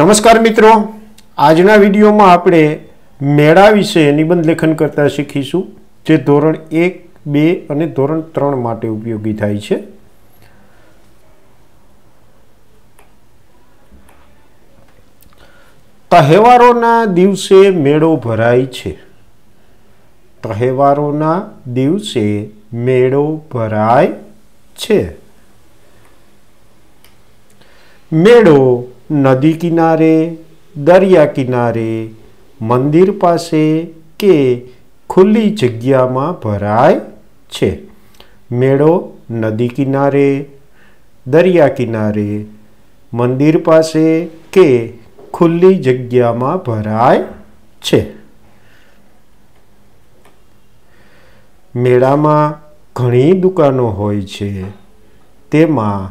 નમસ્કાર મિત્રો આજના વિડીયોમાં આપણે મેળા વિશે નિબંધ લેખન કરતાં શીખીશું જે ધોરણ એક બે અને ધોરણ ત્રણ માટે ઉપયોગી થાય છે તહેવારોના દિવસે મેળો ભરાય છે તહેવારોના દિવસે મેળો ભરાય છે મેળો નદી કિનારે દરિયા કિનારે મંદિર પાસે કે ખુલ્લી જગ્યામાં ભરાય છે મેળો નદી કિનારે દરિયા કિનારે મંદિર પાસે કે ખુલ્લી જગ્યામાં ભરાય છે મેળામાં ઘણી દુકાનો હોય છે તેમાં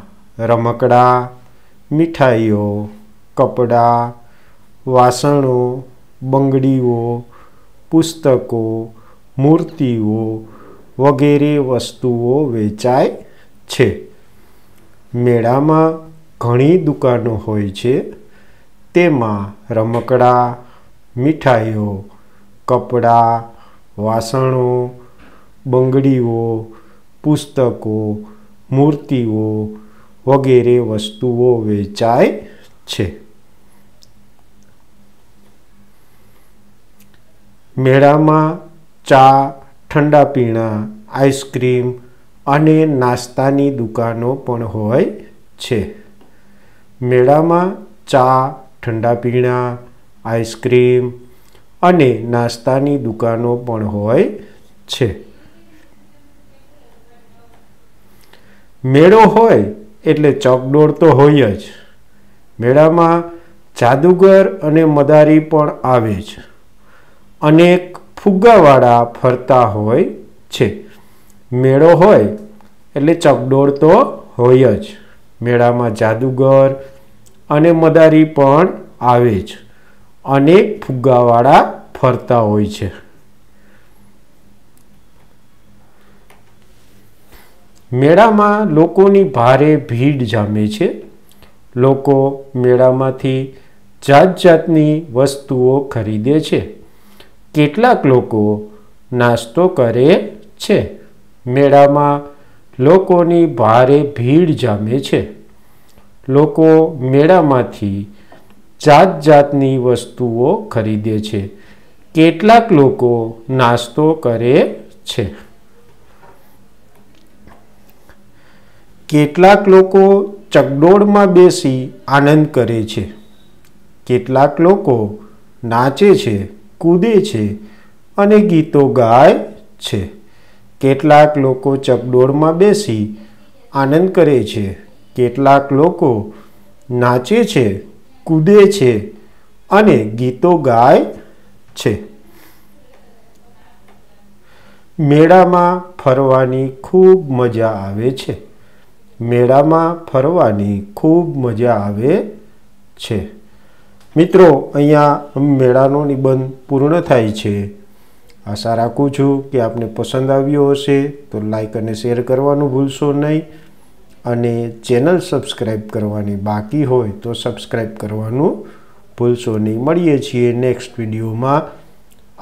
રમકડા મીઠાઈઓ કપડાં વાસણો બંગડીઓ પુસ્તકો મૂર્તિઓ વગેરે વસ્તુઓ વેચાય છે મેળામાં ઘણી દુકાનો હોય છે તેમાં રમકડાં મીઠાઈઓ કપડાં વાસણો બંગડીઓ પુસ્તકો મૂર્તિઓ વગેરે વસ્તુઓ વેચાય છે મેળામાં ચા ઠંડા પીણા આઈસ્ક્રીમ અને નાસ્તાની દુકાનો પણ હોય છે મેળામાં ચા ઠંડા પીણા આઈસ્ક્રીમ અને નાસ્તાની દુકાનો પણ હોય છે મેળો હોય એટલે ચકડોળ તો હોય જ મેળામાં જાદુગર અને મદારી પણ આવે છે અનેક ફુગ્ગાવાળા ફરતા હોય છે મેળો હોય એટલે ચકડોળ તો હોય જ મેળામાં જાદુગર અને મદારી પણ આવે જ અનેક ફુગ્ગાવાળા ફરતા હોય છે મેળામાં લોકોની ભારે ભીડ જામે છે લોકો મેળામાંથી જાત જાતની વસ્તુઓ ખરીદે છે કેટલાક લોકો નાસ્તો કરે છે મેળામાં લોકોની ભારે ભીડ જામે છે લોકો મેળામાંથી જાત જાતની વસ્તુઓ ખરીદે છે કેટલાક લોકો નાસ્તો કરે છે કેટલાક લોકો ચકડોળમાં બેસી આનંદ કરે છે કેટલાક લોકો નાચે છે કૂદે છે અને ગીતો ગાય છે કેટલાક લોકો ચકડોળમાં બેસી આનંદ કરે છે કેટલાક લોકો નાચે છે કૂદે છે અને ગીતો ગાય છે મેળામાં ફરવાની ખૂબ મજા આવે છે મેળામાં ફરવાની ખૂબ મજા આવે છે મિત્રો અહીંયા મેળાનો નિબંધ પૂર્ણ થાય છે આશા રાખું છું કે આપને પસંદ આવ્યો હશે તો લાઈક અને શેર કરવાનું ભૂલશો નહીં અને ચેનલ સબસ્ક્રાઈબ કરવાની બાકી હોય તો સબસ્ક્રાઈબ કરવાનું ભૂલશો નહીં મળીએ છીએ નેક્સ્ટ વિડીયોમાં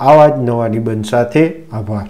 આવા જ નવા નિબંધ સાથે આભાર